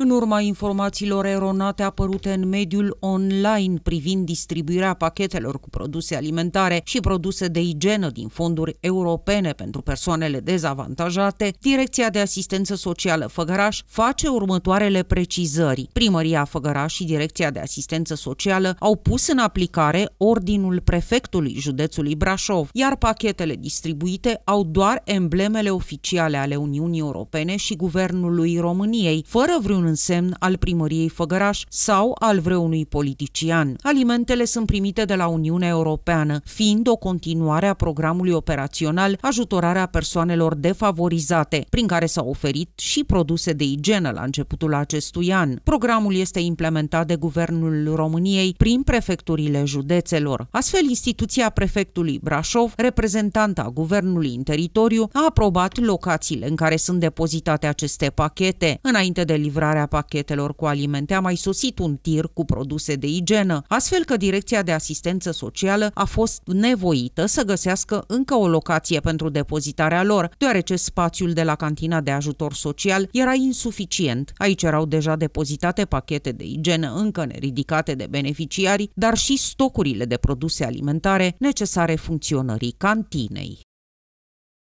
În urma informațiilor eronate apărute în mediul online privind distribuirea pachetelor cu produse alimentare și produse de igienă din fonduri europene pentru persoanele dezavantajate, Direcția de Asistență Socială Făgăraș face următoarele precizări. Primăria Făgăraș și Direcția de Asistență Socială au pus în aplicare ordinul prefectului județului Brașov, iar pachetele distribuite au doar emblemele oficiale ale Uniunii Europene și Guvernului României, fără vreun semn al primăriei Făgăraș sau al vreunui politician. Alimentele sunt primite de la Uniunea Europeană, fiind o continuare a programului operațional ajutorarea persoanelor defavorizate, prin care s-au oferit și produse de igienă la începutul acestui an. Programul este implementat de Guvernul României prin prefecturile județelor. Astfel, instituția prefectului Brașov, reprezentanta guvernului în teritoriu, a aprobat locațiile în care sunt depozitate aceste pachete. Înainte de livrarea cumpărarea pachetelor cu alimente a mai sosit un tir cu produse de igienă, astfel că Direcția de Asistență Socială a fost nevoită să găsească încă o locație pentru depozitarea lor, deoarece spațiul de la cantina de ajutor social era insuficient. Aici erau deja depozitate pachete de igienă încă neridicate de beneficiari, dar și stocurile de produse alimentare necesare funcționării cantinei.